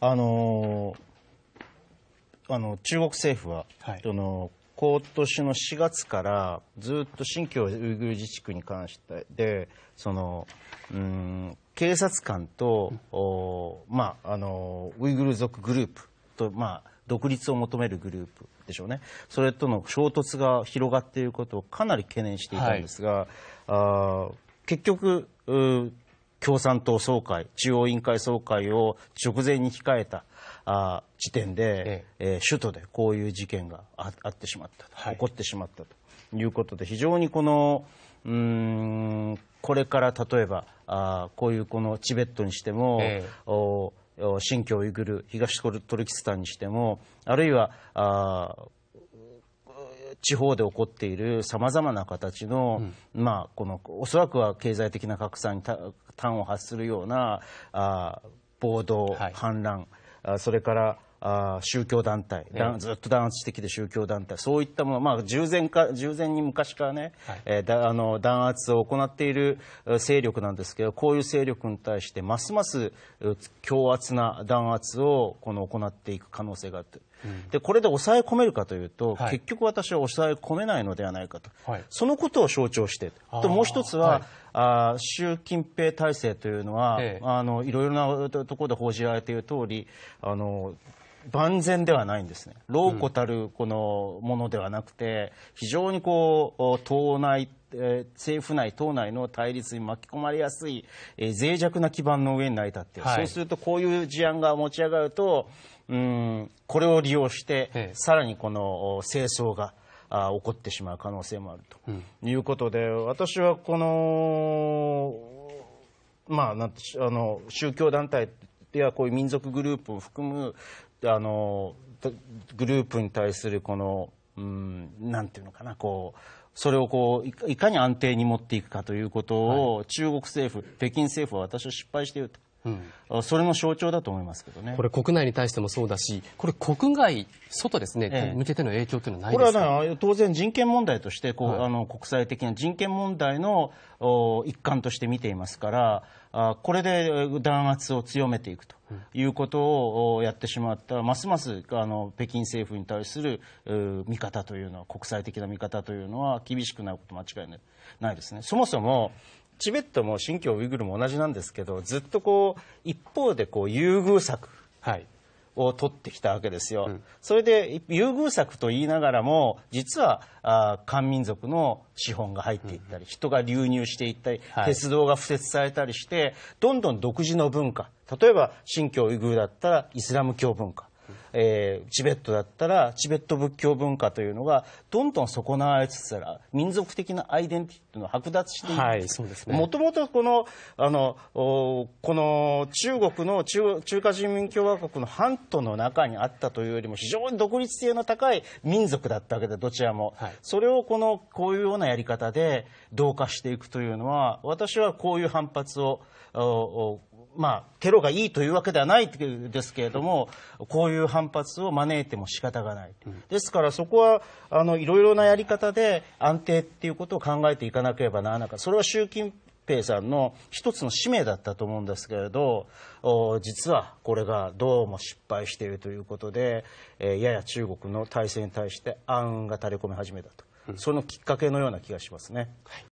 あのー、あの中国政府は、はい、今年の4月からずっと新疆ウイグル自治区に関してでそのうん警察官と、おまあ、あのウイグル族グループと、まあ、独立を求めるグループでしょうねそれとの衝突が広がっていることをかなり懸念していたんですが、はい、あ結局共産党総会、中央委員会総会を直前に控えたあ時点で、えええー、首都でこういう事件がああってしまったと、はい、起こってしまったということで、非常にこの、うんこれから例えばあこういうこのチベットにしても、ええ、お新疆ウイグル東トルキスタンにしてもあるいはあ地方で起こっているさまざまな形の、うん、まあ、このおそらくは経済的な格差に端を発するようなあ暴動、はい、反乱あそれからあ宗教団体、ね、ずっと弾圧してきて宗教団体、そういったもの、まあ、従前か従前に昔からね、はい、えー、だあの弾圧を行っている勢力なんですけど、こういう勢力に対して、ますます強圧な弾圧をこの行っていく可能性があって。でこれで抑え込めるかというと、はい、結局私は抑え込めないのではないかと、はい、そのことを象徴してともう一つは、はい、あ習近平体制というのは、ええ、あのいろいろなところで報じられている通りあり万全ではないんですね老固たるこのものではなくて、非常にこう党内え政府内、党内の対立に巻き込まれやすい、えー、脆弱な基盤の上に成り立っている、はい、そうするとこういう事案が持ち上がると、うん、これを利用して、さらにこの清掃が。あ起こってしまう可能性もあると、うん、いうことで、私はこの、まあ、なんあの宗教団体やこういう民族グループを含むあのグループに対するこの、うん、なんていうのかなこうそれをこういかに安定に持っていくかということを、中国政府、北京政府は私は失敗していると。うん、それの象徴だと思いますけどね。これ国内に対してもそうだし、これ国外、外ですね、ええ、向けての影響というのはないですかこれは当然人権問題としてこう、はい、あの国際的な人権問題の一環として見ていますから、あこれで弾圧を強めていくということをやってしまったら、ますますあの北京政府に対する見方というのは、国際的な見方というのは厳しくなること間違いないですね。そもそもチベットも新疆ウイグルも同じなんですけどずっとこう一方でこう優遇策を取ってきたわけですよ、はいうん、それで優遇策と言いながらも実はあ漢民族の資本が入っていったり、うん、人が流入していったり、はい、鉄道が敷設されたりしてどんどん独自の文化例えば新疆ウイグルだったらイスラム教文化えー、チベットだったらチベット仏教文化というのがどんどん損なわれつつある民族的なアイデンティティの剥奪していくもともとこのあのこの中国の中中華人民共和国の半島の中にあったというよりも非常に独立性の高い民族だったわけでどちらも、はい、それをこのこういうようなやり方で同化していくというのは私はこういう反発をまあ、テロがいいというわけではないですけれども、こういう反発を招いても仕方がない。ですからそこは、あの、いろいろなやり方で安定っていうことを考えていかなければならなかった。それは習近平さんの一つの使命だったと思うんですけれど、実はこれがどうも失敗しているということで、えー、やや中国の体制に対して暗雲が垂れ込み始めたと。そのきっかけのような気がしますね。はい